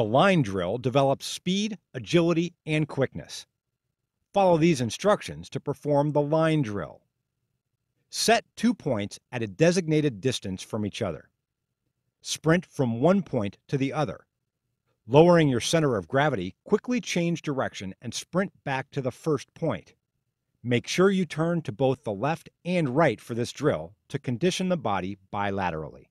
The line drill develops speed, agility, and quickness. Follow these instructions to perform the line drill. Set two points at a designated distance from each other. Sprint from one point to the other. Lowering your center of gravity, quickly change direction and sprint back to the first point. Make sure you turn to both the left and right for this drill to condition the body bilaterally.